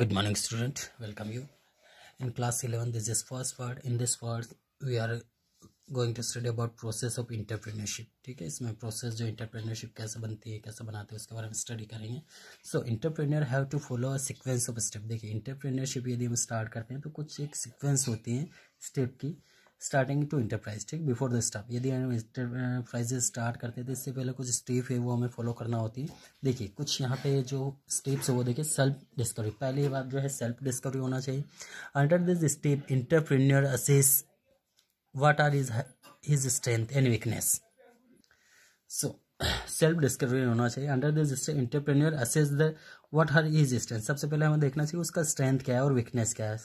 good morning student welcome you in class 11 this is first part in this part we are going to study about process of entrepreneurship ठीक है इसमें process जो entrepreneurship कैसे बनती है कैसे बनाते हैं उसके बारे में स्टडी करेंगे so entrepreneur have to follow a sequence of step देखिए इंटरप्रेन्योरशिप यदि हम स्टार्ट करते हैं तो कुछ एक सीक्वेंस होती है स्टेप की स्टार्टिंग टू इंटरप्राइज ठीक बिफोर द स्टाफ यदि हम इंटरप्राइजेस स्टार्ट करते तो इससे पहले कुछ स्टेप है वो हमें फॉलो करना होती है देखिए कुछ यहाँ पे जो स्टेप्स है वो देखिए सेल्फ डिस्कवरी पहली बात जो है सेल्फ डिस्कवरी होना चाहिए under this step entrepreneur assess what are is his strength and weakness so self discovery होना चाहिए under this entrepreneur assess the what are is strength सबसे पहले हमें देखना चाहिए उसका स्ट्रेंथ क्या है और वीकनेस क्या है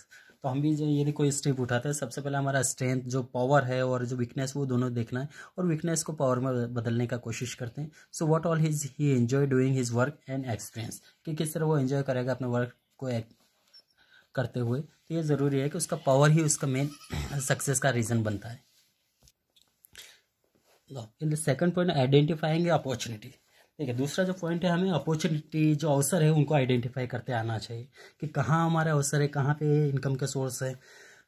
तो हम भी जो यदि कोई स्टेप उठाते हैं सबसे पहले हमारा स्ट्रेंथ जो पावर है और जो वीकनेस वो दोनों देखना है और वीकनेस को पावर में बदलने का कोशिश करते हैं so what all his he enjoy doing his work and experience कि किस तरह वो एन्जॉय करेगा अपने वर्क को करते हुए तो ये ज़रूरी है कि उसका पावर ही उसका मेन सक्सेस का रीज़न बनता है in the second point identifying opportunity ठीक है दूसरा जो पॉइंट है हमें अपॉर्चुनिटी जो अवसर है उनको आइडेंटिफाई करते आना चाहिए कि कहाँ हमारे अवसर है कहाँ पे इनकम के सोर्स है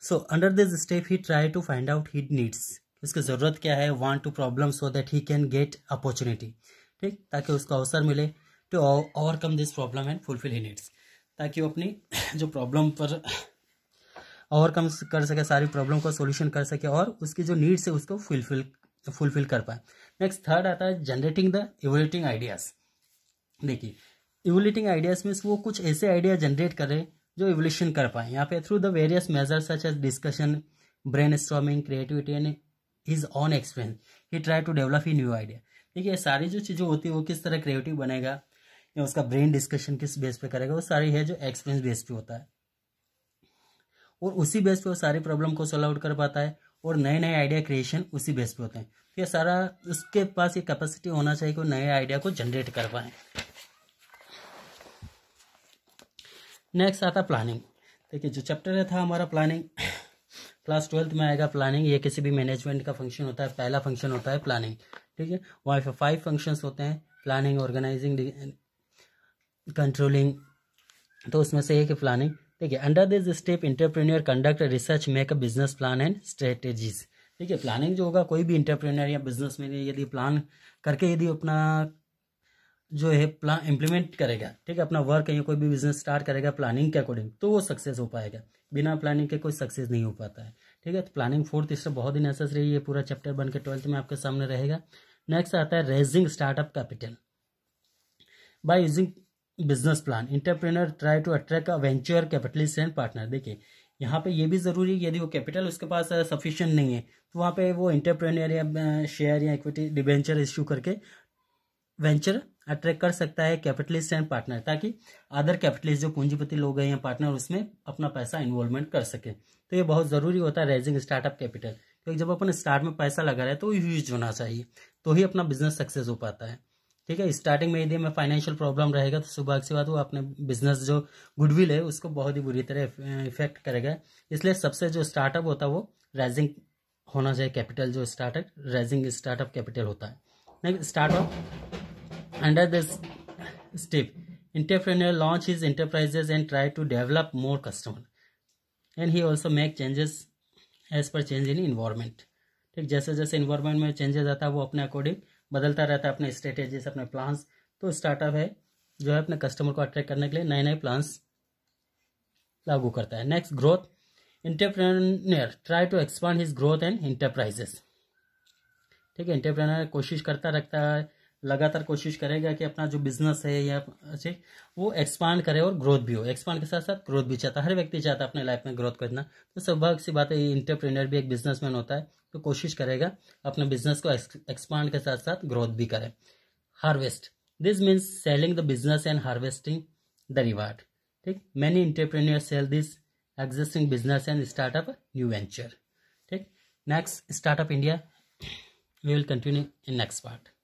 so under this step he try to find out he needs उसकी ज़रूरत क्या है want to problem so that he can get opportunity ठीक ताकि उसको अवसर मिले to overcome this problem and fulfil he needs ताकि वो अपनी जो प्रॉब्लम पर ओवरकम कर सके सारी प्रॉब्लम का सोल्यूशन कर सके और उसकी जो नीड्स है उसको फुलफिल फुलफिल तो कर पाए नेक्स्ट थर्ड आता है जनरेटिंग द इवोलेटिंग आइडियाज देखिए इवोलेटिंग आइडियाज मीन्स वो कुछ ऐसे आइडिया जनरेट करें जो इवोल्यूशन कर पाए यहाँ पे through the various major such as discussion brain storming creativity and is on experience he try to develop he new idea देखिए सारी जो चीज़ें होती है वो किस तरह क्रिएटिव बनेगा या उसका ब्रेन डिस्कशन किस बेस पे करेगा वो सारी है जो एक्सपीरियंस बेस पे होता है और उसी बेस पे वो सारी प्रॉब्लम को सॉल्व आउट कर पाता है और नए नए आइडिया क्रिएशन उसी बेस पे होते हैं तो ये सारा उसके पास ये कैपेसिटी होना चाहिए कि नए आइडिया को जनरेट कर पाए नेक्स्ट आता प्लानिंग देखिए जो चैप्टर है था हमारा प्लानिंग क्लास ट्वेल्थ में आएगा प्लानिंग ये किसी भी मैनेजमेंट का फंक्शन होता है पहला फंक्शन होता है प्लानिंग ठीक है वहाँ पर फाइव फंक्शंस होते हैं प्लानिंग ऑर्गेनाइजिंग कंट्रोलिंग तो उसमें से एक है प्लानिंग है under this step entrepreneur conduct research make a business plan and strategies ठीक है प्लानिंग जो होगा कोई भी इंटरप्रेन्योर या बिजनेस में यदि प्लान करके यदि अपना जो है प्लान इंप्लीमेंट करेगा ठीक है अपना वर्क या कोई भी बिजनेस स्टार्ट करेगा प्लानिंग के अकॉर्डिंग तो वो सक्सेस हो पाएगा बिना प्लानिंग के कोई सक्सेस नहीं हो पाता है ठीक है तो प्लानिंग फोर्थ इससे बहुत ही नेसेसरी ये पूरा चैप्टर बन के ट्वेल्थ में आपके सामने रहेगा नेक्स्ट आता है raising startup capital by using business plan entrepreneur try to attract a venture venture capitalist and partner देखिए यहाँ पे ये भी ज़रूरी है यदि वो कैपिटल उसके पास सफिशियंट uh, नहीं है तो वहाँ पे वो इंटरप्रेनर या शेयर uh, या इक्विटी डिवेंचर इश्यू करके वेंचर अट्रैक्ट कर सकता है कैपिटलिस्ट एंड पार्टनर ताकि अदर कैपिटलिस्ट जो पूंजीपति लोग हैं या पार्टनर उसमें अपना पैसा इन्वॉल्वमेंट कर सके तो ये बहुत ज़रूरी होता है रेजिंग स्टार्टअप कैपिटल क्योंकि जब अपन स्टार्ट में पैसा लगा रहे हैं तो यूज होना चाहिए तो ही अपना बिजनेस सक्सेस हो पाता है ठीक है स्टार्टिंग में यदि हमें फाइनेंशियल प्रॉब्लम रहेगा तो सुबह की बात वो अपने बिजनेस जो गुडविल है उसको बहुत ही बुरी तरह इफेक्ट करेगा इसलिए सबसे जो स्टार्टअप होता है वो राइजिंग होना चाहिए कैपिटल जो स्टार्टअप राइजिंग स्टार्टअप कैपिटल होता है startup under this step entrepreneur launch is enterprises and try to develop more customer and he also make changes as per change in environment ठीक जैसे जैसे इन्वायरमेंट में changes आता है वो अपने अकॉर्डिंग बदलता रहता है अपने स्ट्रेटेजीज अपने प्लान्स तो स्टार्टअप है जो है अपने कस्टमर को अट्रैक्ट करने के लिए नए नए प्लान्स लागू करता है next growth entrepreneur try to expand his growth and enterprises ठीक है इंटरप्रेनर कोशिश करता रखता है लगातार कोशिश करेगा कि अपना जो बिजनेस है या ठीक वो एक्सपांड करे और ग्रोथ भी हो एक्सपांड के साथ साथ ग्रोथ भी चाहता हर व्यक्ति चाहता है अपने लाइफ में ग्रोथ करना तो सौभाग्य सी बात है इंटरप्रेनर भी एक बिजनेसमैन होता है तो कोशिश करेगा अपने बिजनेस को एक्सपांड के साथ साथ ग्रोथ भी करे harvest this means selling the business and harvesting the reward ठीक many entrepreneur sell this existing business and startup new venture ठीक next startup India we will continue in next part